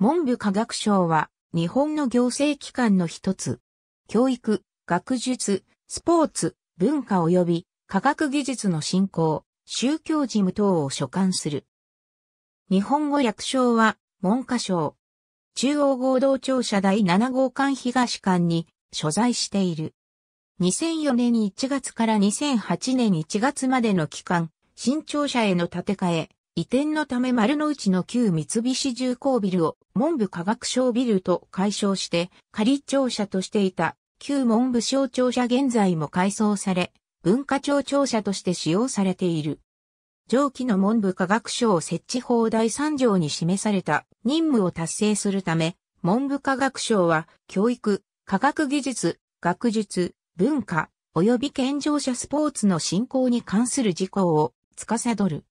文部科学省は日本の行政機関の一つ。教育、学術、スポーツ、文化及び科学技術の振興、宗教事務等を所管する。日本語略称は文科省。中央合同庁舎第7号館東館に所在している。2004年1月から2008年1月までの期間、新庁舎への建て替え、移転のため丸の内の旧三菱重工ビルを文部科学省ビルと解消して仮庁舎としていた旧文部省庁舎現在も改装され文化庁庁舎として使用されている。上記の文部科学省設置法第3条に示された任務を達成するため文部科学省は教育、科学技術、学術、文化、及び健常者スポーツの振興に関する事項を司る。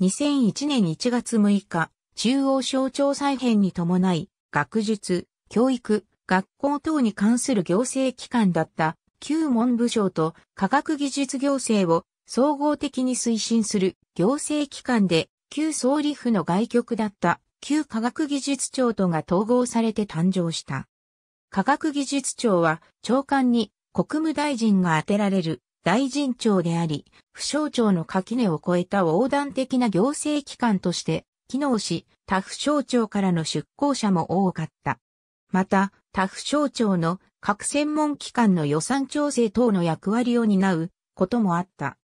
2001年1月6日、中央省庁再編に伴い、学術、教育、学校等に関する行政機関だった旧文部省と科学技術行政を総合的に推進する行政機関で旧総理府の外局だった旧科学技術庁とが統合されて誕生した。科学技術庁は長官に国務大臣が充てられる大臣庁であり、府省庁の垣根を越えた横断的な行政機関として機能し、他府省庁からの出向者も多かった。また、他府省庁の各専門機関の予算調整等の役割を担うこともあった。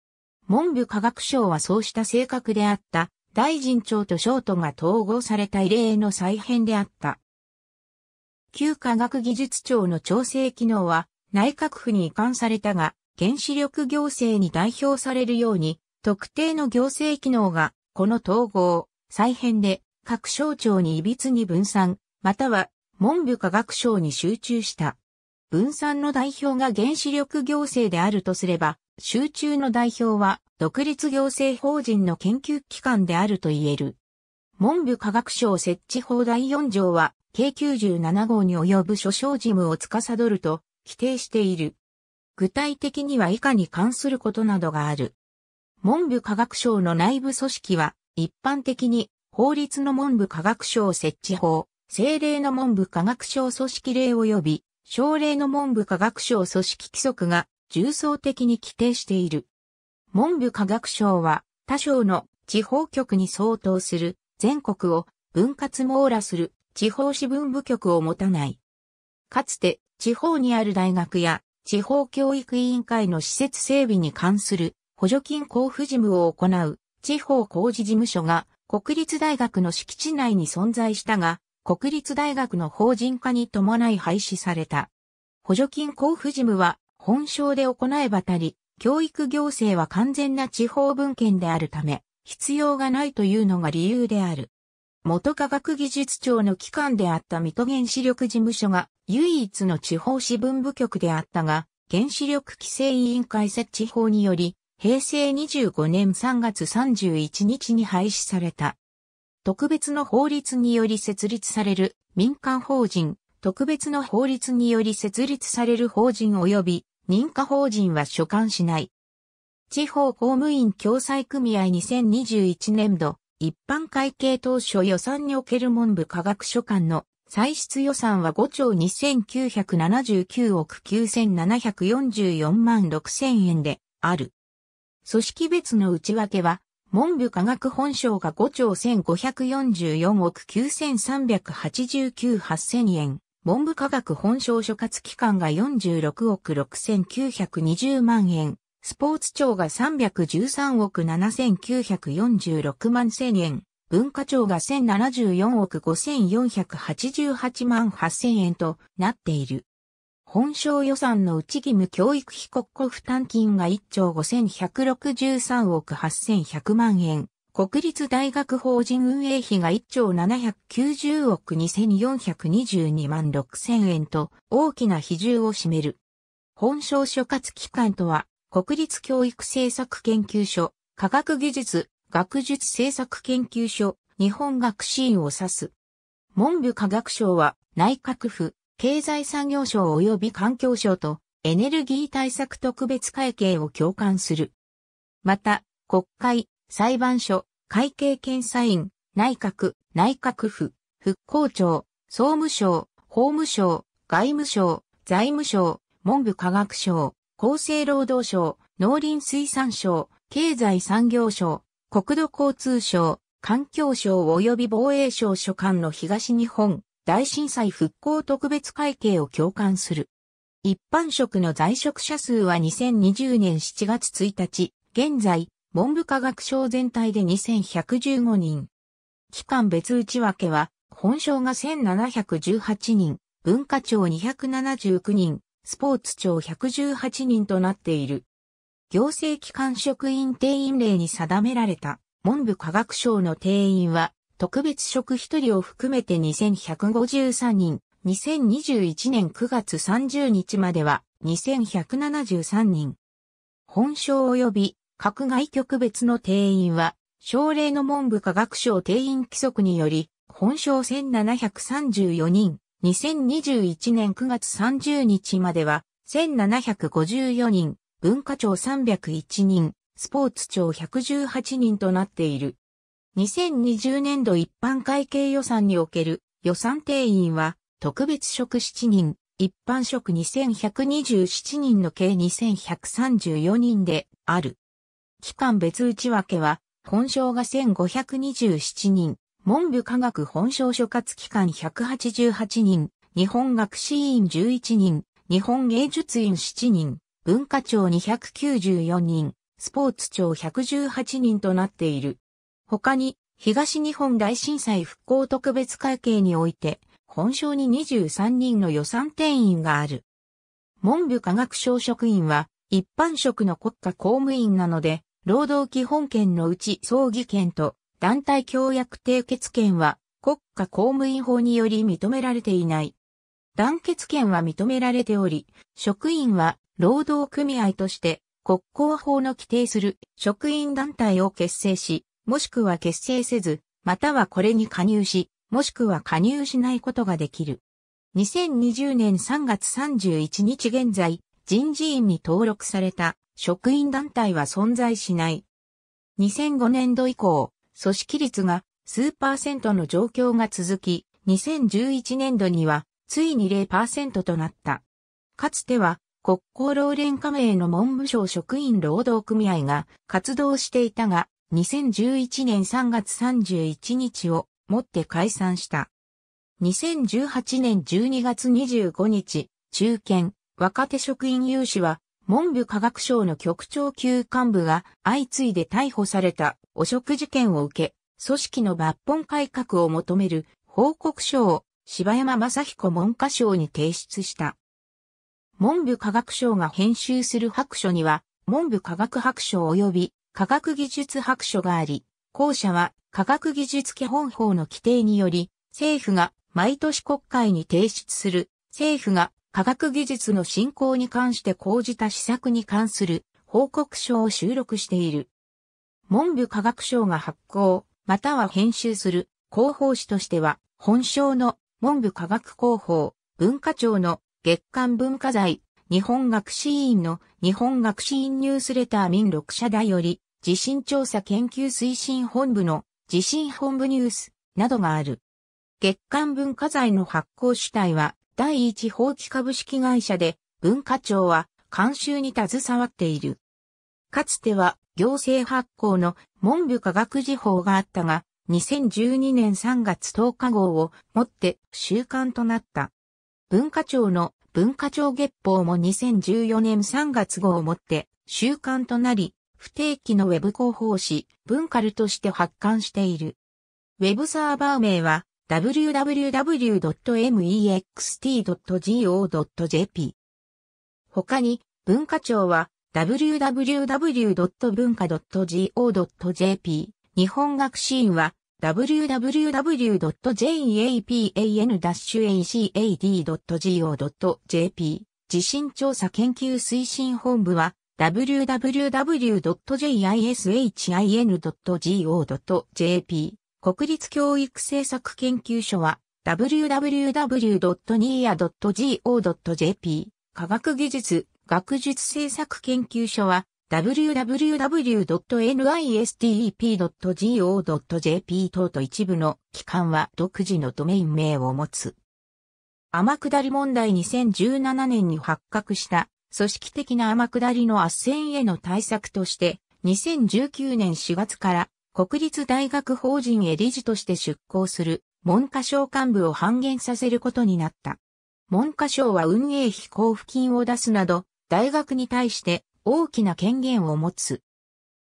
文部科学省はそうした性格であった、大臣庁と省都が統合された異例の再編であった。旧科学技術庁の調整機能は内閣府に移管されたが、原子力行政に代表されるように、特定の行政機能が、この統合、再編で、各省庁にいびつに分散、または、文部科学省に集中した。分散の代表が原子力行政であるとすれば、集中の代表は、独立行政法人の研究機関であると言える。文部科学省設置法第4条は、計97号に及ぶ所掌事務を司ると規定している。具体的には以下に関することなどがある。文部科学省の内部組織は、一般的に法律の文部科学省設置法、政令の文部科学省組織令及び、省令の文部科学省組織規則が重層的に規定している。文部科学省は他省の地方局に相当する全国を分割網羅する地方支分部局を持たない。かつて地方にある大学や地方教育委員会の施設整備に関する補助金交付事務を行う地方工事事務所が国立大学の敷地内に存在したが、国立大学の法人化に伴い廃止された。補助金交付事務は本省で行えばたり、教育行政は完全な地方文献であるため、必要がないというのが理由である。元科学技術庁の機関であった水戸原子力事務所が唯一の地方支分部局であったが、原子力規制委員会設置法により、平成25年3月31日に廃止された。特別の法律により設立される民間法人、特別の法律により設立される法人及び認可法人は所管しない。地方公務員共済組合2021年度一般会計当初予算における文部科学所管の歳出予算は5兆2979億9744万6000円である。組織別の内訳は、文部科学本省が5兆1544億9389 8000円、文部科学本省所轄機関が46億6920万円、スポーツ庁が313億7946万1000円、文化庁が1074億5488万8000円となっている。本省予算の内義務教育費国庫負担金が1兆5163億8100万円。国立大学法人運営費が1兆790億2422万6000円と大きな比重を占める。本省所轄機関とは国立教育政策研究所、科学技術、学術政策研究所、日本学士院を指す。文部科学省は内閣府、経済産業省及び環境省とエネルギー対策特別会計を共感する。また、国会、裁判所、会計検査院、内閣、内閣府、復興庁、総務省、法務省、外務省、財務省、文部科学省、厚生労働省、農林水産省、経済産業省、国土交通省、環境省及び防衛省所管の東日本大震災復興特別会計を共感する。一般職の在職者数は2020年7月1日、現在、文部科学省全体で2115人。期間別内訳は、本省が1718人、文化庁279人、スポーツ庁118人となっている。行政機関職員定員令に定められた文部科学省の定員は特別職1人を含めて2153人、2021年9月30日までは2173人。本省及び閣外局別の定員は、省令の文部科学省定員規則により、本省1734人、2021年9月30日までは、1754人、文化庁301人、スポーツ庁118人となっている。2020年度一般会計予算における予算定員は特別職7人、一般職2127人の計2134人である。期間別内訳は本省が1527人、文部科学本省所轄機関188人、日本学士院11人、日本芸術院7人、文化庁294人、スポーツ庁118人となっている。他に、東日本大震災復興特別会計において、本省に23人の予算定員がある。文部科学省職員は、一般職の国家公務員なので、労働基本権のうち葬儀権と団体協約締結権は国家公務員法により認められていない。団結権は認められており、職員は労働組合として国交法の規定する職員団体を結成し、もしくは結成せず、またはこれに加入し、もしくは加入しないことができる。2020年3月31日現在、人事院に登録された職員団体は存在しない。2005年度以降、組織率が数パーセントの状況が続き、2011年度にはついに0%となった。かつては国交労連加盟の文部省職員労働組合が活動していたが、2011年3月31日をもって解散した。2018年12月25日、中堅、若手職員有志は、文部科学省の局長級幹部が相次いで逮捕された汚職事件を受け、組織の抜本改革を求める報告書を柴山正彦文科省に提出した。文部科学省が編集する白書には、文部科学白書及び科学技術白書があり、後者は科学技術基本法の規定により、政府が毎年国会に提出する、政府が科学技術の振興に関して講じた施策に関する報告書を収録している。文部科学省が発行、または編集する広報誌としては、本省の文部科学広報、文化庁の月刊文化財、日本学士院の日本学士院ニュースレター民6社代より、地震調査研究推進本部の地震本部ニュースなどがある。月刊文化財の発行主体は第一放規株式会社で文化庁は監修に携わっている。かつては行政発行の文部科学時報があったが、2012年3月10日号をもって習慣となった。文化庁の文化庁月報も2014年3月号をもって習慣となり、不定期のウェブ広報誌、文カルとして発刊している。ウェブサーバー名は www.mext.go.jp。他に文化庁は w w w 文 u n a g o j p 日本学ーンは www.japan-acad.go.jp 地震調査研究推進本部は www.jishin.go.jp 国立教育政策研究所は www.nia.go.jp 科学技術学術政策研究所は www.nistep.go.jp 等と一部の機関は独自のドメイン名を持つ。天下り問題2017年に発覚した組織的な天下りの圧旋への対策として2019年4月から国立大学法人へ理事として出向する文科省幹部を半減させることになった。文科省は運営費交付金を出すなど大学に対して大きな権限を持つ。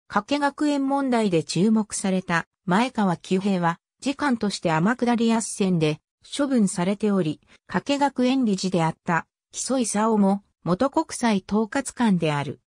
加計学園問題で注目された前川久平は、次官として天下り圧戦で処分されており、加計学園理事であった木曽勲も元国際統括官である。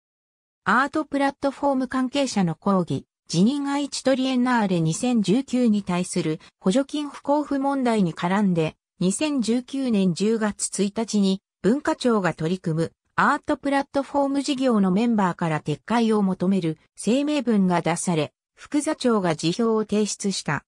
アートプラットフォーム関係者の抗議、辞任愛知トリエンナーレ2019に対する補助金不交付問題に絡んで、2019年10月1日に文化庁が取り組むアートプラットフォーム事業のメンバーから撤回を求める声明文が出され、副座長が辞表を提出した。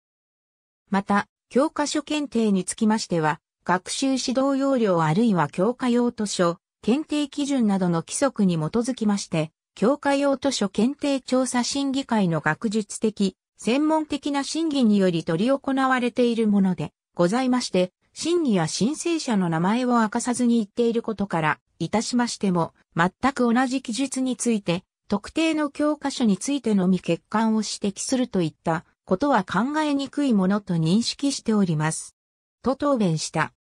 また、教科書検定につきましては、学習指導要領あるいは教科用図書、検定基準などの規則に基づきまして、教科用図書検定調査審議会の学術的、専門的な審議により取り行われているものでございまして、審議や申請者の名前を明かさずに言っていることから、いたしましても、全く同じ記述について、特定の教科書についてのみ欠陥を指摘するといったことは考えにくいものと認識しております。と答弁した。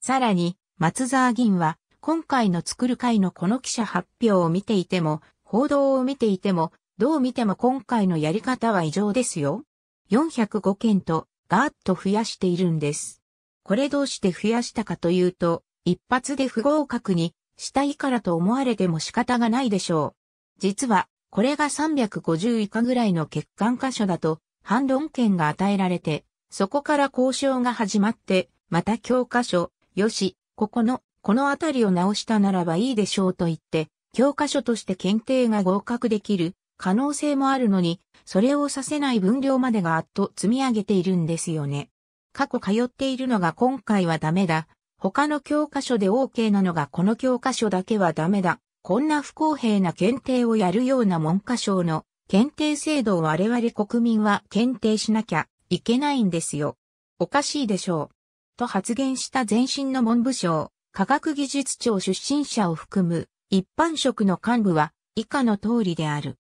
さらに、松沢議員は、今回の作る会のこの記者発表を見ていても、報道を見ていても、どう見ても今回のやり方は異常ですよ。405件と、ガーッと増やしているんです。これどうして増やしたかというと、一発で不合格にしたいからと思われても仕方がないでしょう。実は、これが350以下ぐらいの欠陥箇所だと、反論権が与えられて、そこから交渉が始まって、また教科書、よし、ここの、このあたりを直したならばいいでしょうと言って、教科書として検定が合格できる可能性もあるのに、それをさせない分量までがあっと積み上げているんですよね。過去通っているのが今回はダメだ。他の教科書で OK なのがこの教科書だけはダメだ。こんな不公平な検定をやるような文科省の検定制度を我々国民は検定しなきゃいけないんですよ。おかしいでしょう。と発言した前身の文部省、科学技術庁出身者を含む一般職の幹部は以下の通りである。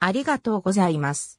ありがとうございます。